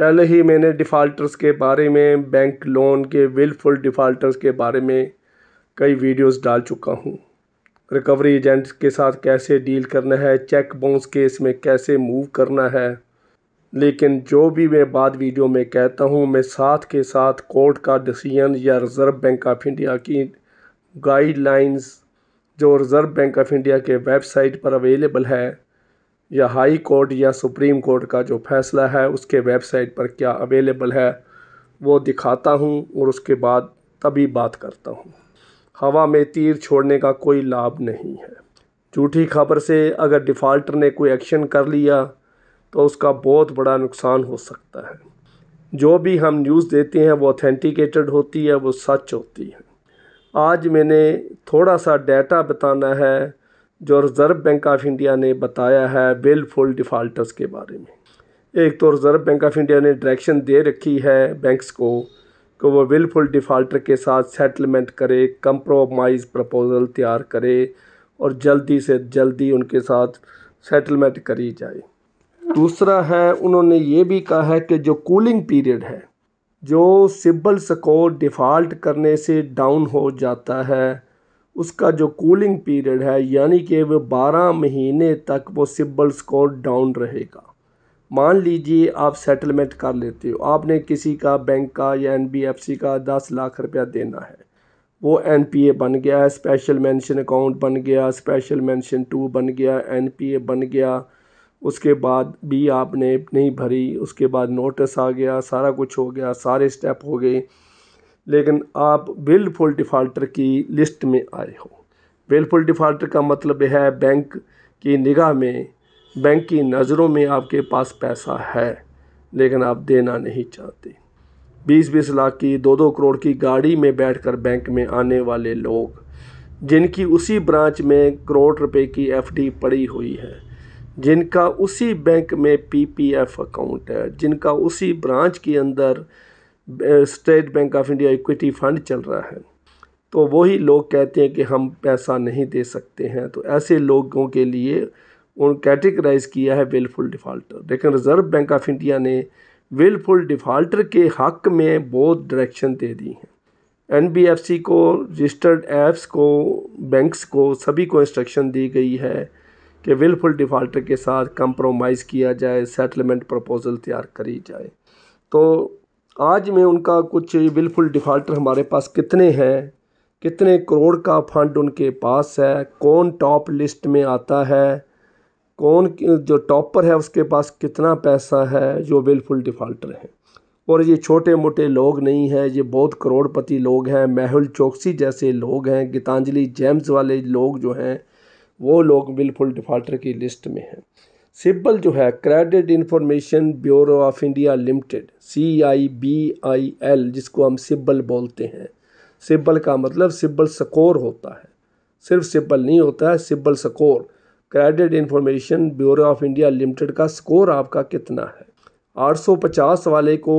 پہلے ہی میں نے ڈیفالٹرس کے بارے میں بینک لون کے ولفل ڈیفالٹرس کے بارے میں کئی ویڈیوز ڈال چکا ہوں ریکوری ایجنٹس کے ساتھ کیسے ڈیل کرنا ہے چیک بونس کے اس میں کیسے موو کرنا ہے لیکن جو بھی میں بعد ویڈیو میں کہتا ہوں میں ساتھ کے ساتھ کورٹ کا ڈسیزن یا ریزرو بینک آف انڈیا کی گائیڈ لائنز جو ریزرو بینک آف انڈیا کے ویب سائٹ پر اویلیبل ہے یا ہائی کورٹ یا سپریم کورٹ کا جو فیصلہ ہے اس کے ویب سائٹ پر کیا اویلیبل ہے وہ دکھاتا ہوں اور اس کے بعد تبھی بات کرتا ہوں ہوا میں تیر چھوڑنے کا کوئی لابھ نہیں ہے جھوٹی خبر سے اگر ڈیفالٹر نے کوئی ایکشن کر لیا تو اس کا بہت بڑا نقصان ہو سکتا ہے جو بھی ہم نیوز دیتے ہیں وہ اتھینٹیکیٹڈ ہوتی ہے وہ سچ ہوتی ہے آج میں نے تھوڑا سا ڈیٹا بتانا ہے جو ریزرو بینک آف انڈیا نے بتایا ہے ویل فل ڈیفالٹرس کے بارے میں ایک تو ریزرو بینک آف انڈیا نے ڈائریکشن دے رکھی ہے بینکس کو کہ وہ ویل فل ڈیفالٹر کے ساتھ سیٹلمنٹ کرے کمپرومائز پرپوزل تیار کرے اور جلدی سے جلدی ان کے ساتھ سیٹلمنٹ کری جائے دوسرا ہے انہوں نے یہ بھی کہا ہے کہ جو کولنگ پیریڈ ہے جو سبل سکور ڈیفالٹ کرنے سے ڈاؤن ہو جاتا ہے اس کا جو کولنگ پیریڈ ہے یعنی کہ وہ بارہ مہینے تک وہ سبل سکور ڈاؤن رہے گا مان لیجئے آپ سیٹلمنٹ کر لیتے ہو آپ نے کسی کا بینک کا یا این بی ایف سی کا دس لاکھ روپیہ دینا ہے وہ این پی اے بن گیا ہے اسپیشل مینشن اکاؤنٹ بن گیا اسپیشل مینشن ٹو بن گیا این پی اے بن گیا اس کے بعد بھی آپ نے نہیں بھری اس کے بعد نوٹس آ گیا سارا کچھ ہو گیا سارے سٹیپ ہو گئے لیکن آپ ویل فل ڈیفالٹر کی لسٹ میں آئے ہو ویل فل ڈیفالٹر کا مطلب ہے بینک کی نگاہ میں بینک کی نظروں میں آپ کے پاس پیسہ ہے لیکن آپ دینا نہیں چاہتے بیس بیس لاکھ کی دو دو کروڑ کی گاڑی میں بیٹھ کر بینک میں آنے والے لوگ جن کی اسی برانچ میں کروڑ روپے کی ایف ڈی پڑی ہوئی ہے جن کا اسی بینک میں پی پی ایف اکاؤنٹ ہے جن کا اسی برانچ کے اندر State Bank of India equity fund چل رہا ہے تو وہی لوگ کہتے ہیں کہ ہم پیسہ نہیں دے سکتے ہیں تو ایسے لوگوں کے لیے ان کیٹیگرائز کیا ہے ویل فل ڈیفالٹر لیکن ریزرو بینک آف انڈیا نے ولفل ڈیفالٹر کے حق میں بہت ڈائریکشن دے دی ہیں این بی ایف سی کو رجسٹرڈ ایپس کو بینکس کو سبھی کو انسٹرکشن دی گئی ہے کہ ویل فل ڈیفالٹر کے ساتھ کمپرومائز کیا جائے سیٹلمنٹ پرپوزل تیار کری جائے تو آج میں ان کا کچھ بالفل ڈیفالٹر ہمارے پاس کتنے ہیں کتنے کروڑ کا فنڈ ان کے پاس ہے کون ٹاپ لسٹ میں آتا ہے کون جو ٹاپر ہے اس کے پاس کتنا پیسہ ہے جو بالکل ڈیفالٹر ہیں اور یہ چھوٹے موٹے لوگ نہیں ہیں یہ بہت کروڑ پتی لوگ ہیں محل چوکسی جیسے لوگ ہیں گیتانجلی جیمز والے لوگ جو ہیں وہ لوگ بالکل ڈیفالٹر کی لسٹ میں ہیں سبل جو ہے credit information bureau of India limited C I B I L جس کو ہم سبل بولتے ہیں سبل کا مطلب سبل سکور ہوتا ہے صرف سبل نہیں ہوتا ہے CIBIL score credit information bureau of India limited کا سکور آپ کا کتنا ہے آٹھ سو پچاس والے کو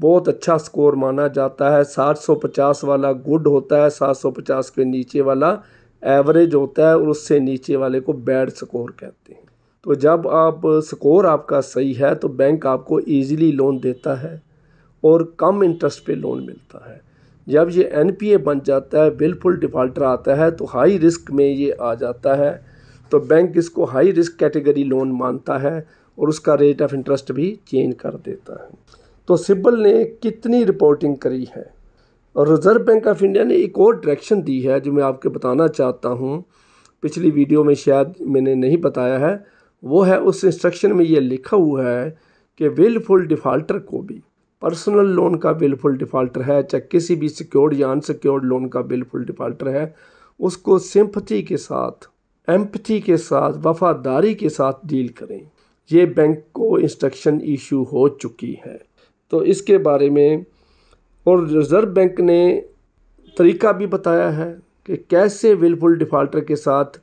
بہت اچھا سکور مانا جاتا ہے سات سو پچاس والا گڈ ہوتا ہے سات سو پچاس کے نیچے والا ایوریج ہوتا ہے اور اس سے نیچے والے کو بیڈ سکور کہتے ہیں تو جب آپ سکور آپ کا صحیح ہے تو بینک آپ کو ایزیلی لون دیتا ہے اور کم انٹرسٹ پہ لون ملتا ہے جب یہ این پی اے بن جاتا ہے بالفل ڈیفالٹر آتا ہے تو ہائی رسک میں یہ آ جاتا ہے تو بینک اس کو ہائی رسک کیٹیگری لون مانتا ہے اور اس کا ریٹ آف انٹرسٹ بھی چینج کر دیتا ہے تو سبل نے کتنی رپورٹنگ کری ہے اور ریزرو بینک آف انڈیا نے ایک اور ڈائریکشن دی ہے جو میں آپ کے بتانا چاہتا ہوں پچھلی ویڈیو میں شاید میں نے نہیں بتایا ہے وہ ہے اس انسٹرکشن میں یہ لکھا ہوا ہے کہ ویل فل ڈیفالٹر کو بھی پرسنل لون کا ویل فل ڈیفالٹر ہے چاہے کسی بھی سیکیورڈ یا ان سیکیورڈ لون کا فل ڈیفالٹر ہے اس کو سمپتی کے ساتھ ایمپتھی کے ساتھ وفاداری کے ساتھ ڈیل کریں یہ بینک کو انسٹرکشن ایشو ہو چکی ہے تو اس کے بارے میں اور ریزرو بینک نے طریقہ بھی بتایا ہے کہ کیسے ویل فل ڈیفالٹر کے ساتھ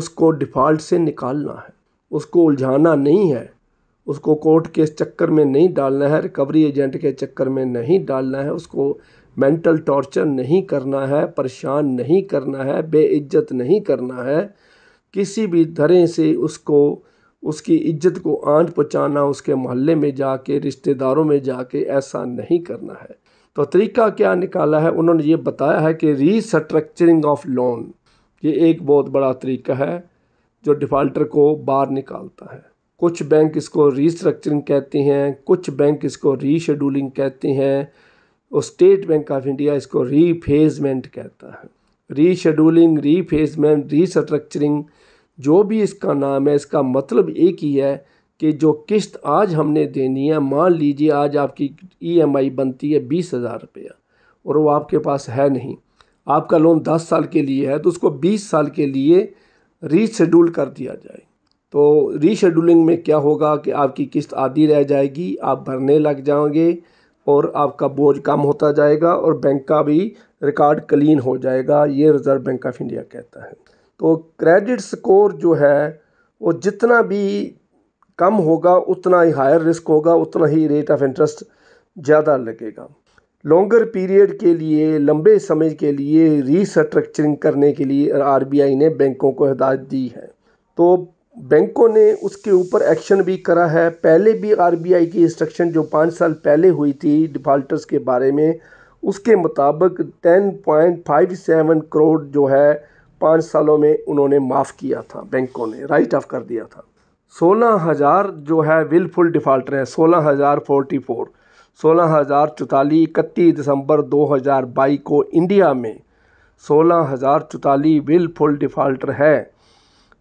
اس کو ڈیفالٹ سے نکالنا ہے اس کو الجھانا نہیں ہے اس کو کورٹ کے چکر میں نہیں ڈالنا ہے ریکوری ایجنٹ کے چکر میں نہیں ڈالنا ہے اس کو مینٹل ٹارچر نہیں کرنا ہے پریشان نہیں کرنا ہے بے عزت نہیں کرنا ہے کسی بھی دھرے سے اس کو اس کی عزت کو آنچ پہنچانا اس کے محلے میں جا کے رشتہ داروں میں جا کے ایسا نہیں کرنا ہے تو طریقہ کیا نکالا ہے انہوں نے یہ بتایا ہے کہ ری سٹرکچرنگ آف لون یہ ایک بہت بڑا طریقہ ہے جو ڈیفالٹر کو باہر نکالتا ہے کچھ بینک اس کو ریسٹرکچرنگ کہتے ہیں کچھ بینک اس کو ری شیڈولنگ کہتے ہیں اور اسٹیٹ بینک آف انڈیا اس کو ری فیزمنٹ کہتا ہے ری شیڈولنگ ری فیزمنٹ ری سٹرکچرنگ جو بھی اس کا نام ہے اس کا مطلب ایک ہی ہے کہ جو قسط آج ہم نے دینی ہے مان لیجئے آج آپ کی ای ایم آئی بنتی ہے بیس ہزار روپیہ اور وہ آپ کے پاس ہے نہیں آپ کا لون دس سال کے لیے ہے تو اس کو بیس سال کے لیے ری شیڈول کر دیا جائے تو ری شیڈولنگ میں کیا ہوگا کہ آپ کی قسط آدھی رہ جائے گی آپ بھرنے لگ جاؤں گے اور آپ کا بوجھ کم ہوتا جائے گا اور بینک کا بھی ریکارڈ کلین ہو جائے گا یہ ریزرو بینک آف انڈیا کہتا ہے تو کریڈٹ سکور جو ہے وہ جتنا بھی کم ہوگا اتنا ہی ہائر رسک ہوگا اتنا ہی ریٹ آف انٹرسٹ زیادہ لگے گا لانگر پیریڈ کے لیے لمبے سمے کے لیے ریسٹرکچرنگ کرنے کے لیے آر بی آئی نے بینکوں کو ہدایت دی ہے تو بینکوں نے اس کے اوپر ایکشن بھی کرا ہے پہلے بھی آر بی آئی کی انسٹرکشن جو پانچ سال پہلے ہوئی تھی ڈیفالٹرز کے بارے میں اس کے مطابق ten point five seven crore جو ہے پانچ سالوں میں انہوں نے معاف کیا تھا بینکوں نے رائٹ آف کر دیا تھا سولہ ہزار جو ہے ولفل ڈیفالٹر ہے سولہ ہزار فورٹی فور سولہ ہزار چوتالی اکتیس دسمبر دو ہزار بائی کو انڈیا میں سولہ ہزار ویل ولفل ڈیفالٹر ہے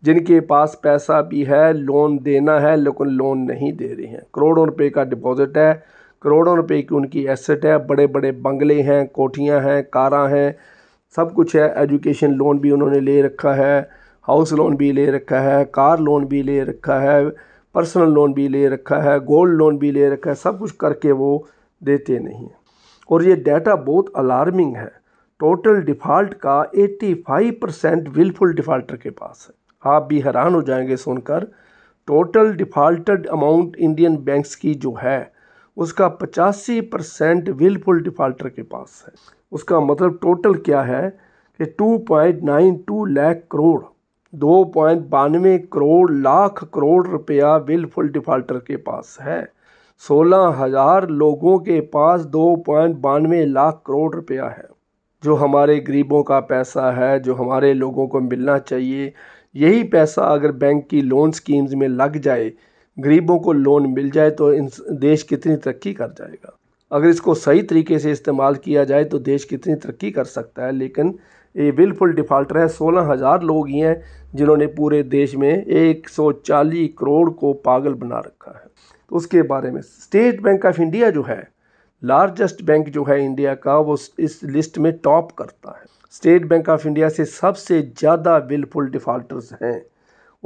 جن کے پاس پیسہ بھی ہے لون دینا ہے لیکن لون نہیں دے رہے ہیں کروڑوں روپے کا ڈپوزٹ ہے کروڑوں روپے کی ان کی ایسٹ ہے بڑے بڑے بنگلے ہیں کوٹھیاں ہیں کاراں ہیں سب کچھ ہے ایجوکیشن لون بھی انہوں نے لے رکھا ہے ہاؤس لون بھی لے رکھا ہے کار لون بھی لے رکھا ہے پرسنل لون بھی لے رکھا ہے گولڈ لون بھی لے رکھا ہے سب کچھ کر کے وہ دیتے نہیں ہیں اور یہ ڈیٹا بہت الارمنگ ہے ٹوٹل ڈیفالٹ کا eighty five percent wilful defaulter کے پاس ہے آپ بھی حیران ہو جائیں گے سن کر total defaulted amount Indian banks کی جو ہے اس کا پچاسی پرسینٹ ویلفل ڈیفالٹر کے پاس ہے اس کا مطلب ٹوٹل کیا ہے کہ two point nine two lakh crore دو پوائنٹ بانوے کروڑ لاکھ کروڑ روپیہ فل ڈیفالٹر کے پاس ہے سولہ ہزار لوگوں کے پاس دو پوائنٹ بانوے لاکھ کروڑ روپیہ ہے جو ہمارے غریبوں کا پیسہ ہے جو ہمارے لوگوں کو ملنا چاہیے یہی پیسہ اگر بینک کی لون سکیمز میں لگ جائے غریبوں کو لون مل جائے تو دیش کتنی ترقی کر جائے گا اگر اس کو صحیح طریقے سے استعمال کیا جائے تو دیش کتنی ترقی کر سکتا ہے لیکن یہ ویلفل ڈیفالٹر ہے سولہ ہزار لوگ ہی ہیں جنہوں نے پورے دیش میں ایک سو چالیس کروڑ کو پاگل بنا رکھا ہے تو اس کے بارے میں اسٹیٹ بینک آف انڈیا جو ہے لارجسٹ بینک جو ہے انڈیا کا وہ اس لسٹ میں ٹاپ کرتا ہے اسٹیٹ بینک آف انڈیا سے سب سے زیادہ ویلفل ڈیفالٹرز ہیں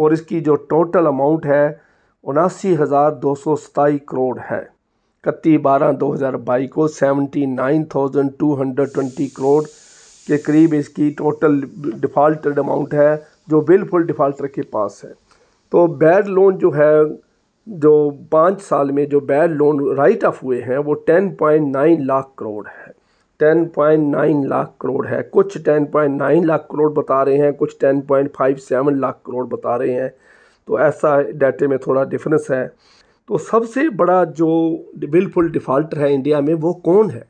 اور اس کی جو ٹوٹل اماؤنٹ ہے اناسی ہزار دو سو ستائی کروڑ ہے کتی بارہ دو ہزار بائی کو seventy nine thousand two hundred twenty crore کے قریب اس کی ٹوٹل ڈیفالٹڈ اماؤنٹ ہے جو ویل فل ڈیفالٹر کے پاس ہے تو بیڈ لون جو ہے جو پانچ سال میں جو بیڈ لون رائٹ آف ہوئے ہیں وہ ten point nine lakh crore ہے ten point nine lakh crore ہے کچھ ten point nine lakh crore بتا رہے ہیں کچھ ten point five seven lakh crore بتا رہے ہیں تو ایسا ڈیٹے میں تھوڑا ڈفرینس ہے تو سب سے بڑا جو ویل فل ڈیفالٹر ہے انڈیا میں وہ کون ہے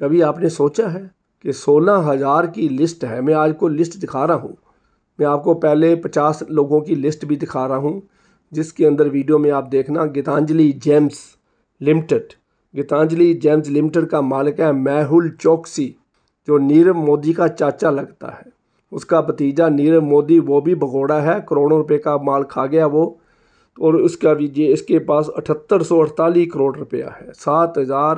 کبھی آپ نے سوچا ہے کہ سولہ ہزار کی لسٹ ہے میں آج کو لسٹ دکھا رہا ہوں میں آپ کو پہلے پچاس لوگوں کی لسٹ بھی دکھا رہا ہوں جس کے اندر ویڈیو میں آپ دیکھنا Gitanjali Gems Limited Gitanjali Gems Limited کا مالک ہے میہل چوکسی جو نیرو مودی کا چاچا لگتا ہے اس کا بھتیجا نیرو مودی وہ بھی بھگوڑا ہے کروڑوں روپے کا مال کھا گیا وہ اور اس کا بھی جی، اس کے پاس اٹھتر سو اڑتالیس کروڑ روپیہ ہے سات ہزار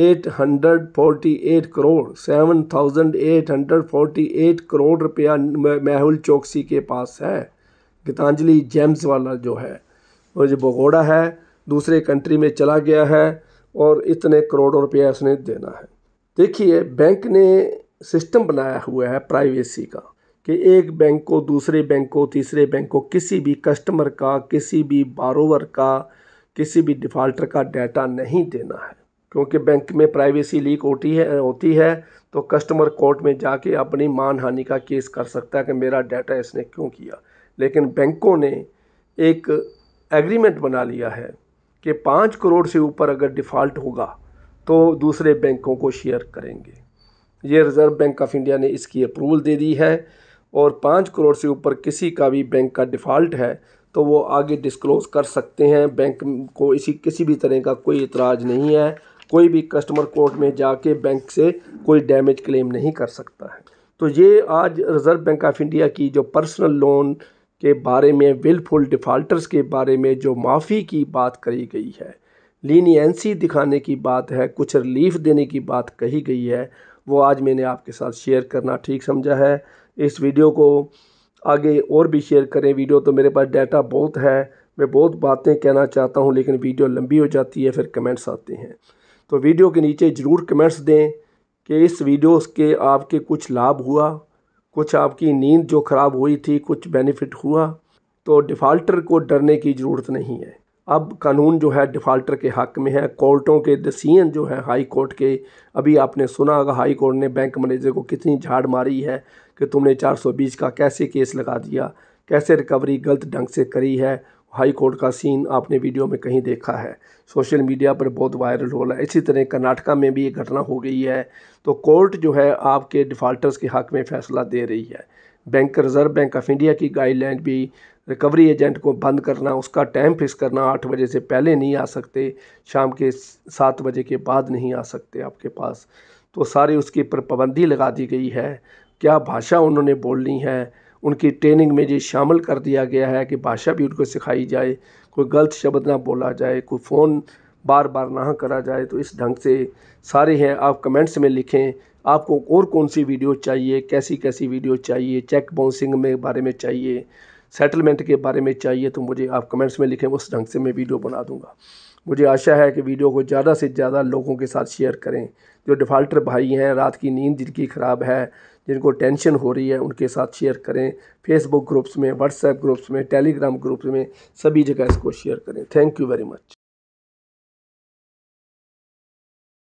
eight hundred forty eight crore seven thousand eight hundred forty eight crore روپیہ محل چوکسی کے پاس ہے گیتانجلی جیمز والا جو ہے وہ جو بھگوڑا ہے دوسرے کنٹری میں چلا گیا ہے اور اتنے کروڑوں روپیہ اس نے دینا ہے دیکھیے بینک نے سسٹم بنایا ہوا ہے پرائیویسی کا کہ ایک بینک کو دوسرے بینک کو تیسرے بینک کو کسی بھی کسٹمر کا کسی بھی باروور کا کسی بھی ڈیفالٹر کا ڈیٹا نہیں دینا ہے کیونکہ بینک میں پرائیویسی لیک ہوتی ہے ہوتی ہے تو کسٹمر کورٹ میں جا کے اپنی مان ہانی کا کیس کر سکتا ہے کہ میرا ڈیٹا اس نے کیوں کیا لیکن بینکوں نے ایک ایگریمنٹ بنا لیا ہے کہ پانچ کروڑ سے اوپر اگر ڈیفالٹ ہوگا تو دوسرے بینکوں کو شیئر کریں گے یہ ریزرو بینک آف انڈیا نے اس کی اپروول دے دی ہے اور پانچ کروڑ سے اوپر کسی کا بھی بینک کا ڈیفالٹ ہے تو وہ آگے ڈسکلوز کر سکتے ہیں بینک کو اسی کسی بھی طرح کا کوئی اعتراض نہیں ہے کوئی بھی کسٹمر کورٹ میں جا کے بینک سے کوئی ڈیمیج کلیم نہیں کر سکتا ہے تو یہ آج ریزرو بینک آف انڈیا کی جو پرسنل لون کے بارے میں ولفل ڈیفالٹرز کے بارے میں جو معافی کی بات کری گئی ہے لینینسی دکھانے کی بات ہے کچھ ریلیف دینے کی بات کہی گئی ہے وہ آج میں نے آپ کے ساتھ شیئر کرنا ٹھیک سمجھا ہے اس ویڈیو کو آگے اور بھی شیئر کریں ویڈیو تو میرے پاس ڈیٹا بہت ہے میں بہت باتیں کہنا چاہتا ہوں لیکن ویڈیو لمبی ہو جاتی ہے پھر کمنٹس آتے ہیں تو ویڈیو کے نیچے ضرور کمنٹس دیں کہ اس ویڈیوز کے آپ کے کچھ لابھ ہوا کچھ آپ کی نیند جو خراب ہوئی تھی کچھ بینیفٹ ہوا تو ڈیفالٹر کو ڈرنے کی ضرورت نہیں ہے اب قانون جو ہے ڈیفالٹر کے حق میں ہے کورٹوں کے ڈسیزن جو ہیں ہائی کورٹ کے ابھی آپ نے سنا ہائی کورٹ نے بینک منیجر کو کتنی جھاڑ ماری ہے کہ تم نے چار سو بیس کا کیسے کیس لگا دیا کیسے ریکوری غلط ڈھنگ سے کری ہے ہائی کورٹ کا سین آپ نے ویڈیو میں کہیں دیکھا ہے سوشل میڈیا پر بہت وائرل ہو رہا ہے اسی طرح کرناٹکا میں بھی یہ گھٹنا ہو گئی ہے تو کورٹ جو ہے آپ کے ڈیفالٹرز کے حق میں فیصلہ دے رہی ہے bank Reserve Bank of India کی گائیڈ لائن بھی ریکوری ایجنٹ کو بند کرنا اس کا ٹائم فکس کرنا آٹھ بجے سے پہلے نہیں آ سکتے شام کے سات بجے کے بعد نہیں آ سکتے آپ کے پاس تو ساری اس کے پر پابندی لگا دی گئی ہے کیا بھاشا انہوں نے بولنی ہے ان کی ٹریننگ میں یہ شامل کر دیا گیا ہے کہ بھاشا بھی ان کو سکھائی جائے کوئی غلط شبد نہ بولا جائے کوئی فون بار بار نہ کرا جائے تو اس ڈھنگ سے سارے ہیں آپ کمنٹس میں لکھیں آپ کو اور کون سی ویڈیو چاہیے کیسی کیسی ویڈیو چاہیے چیک باؤنسنگ میں بارے میں چاہیے سیٹلمنٹ کے بارے میں چاہیے تو مجھے آپ کمنٹس میں لکھیں اس ڈھنگ سے میں ویڈیو بنا دوں گا مجھے آشا ہے کہ ویڈیو کو زیادہ سے زیادہ لوگوں کے ساتھ شیئر کریں جو ڈیفالٹر بھائی ہیں رات کی نیند جن کی خراب ہے جن کو ٹینشن ہو رہی ہے ان کے ساتھ شیئر کریں فیس بک گروپس میں واٹس ایپ گروپس میں ٹیلی گرام گروپس میں سبھی جگہ اس کو شیئر کریں تھینک یو ویری مچ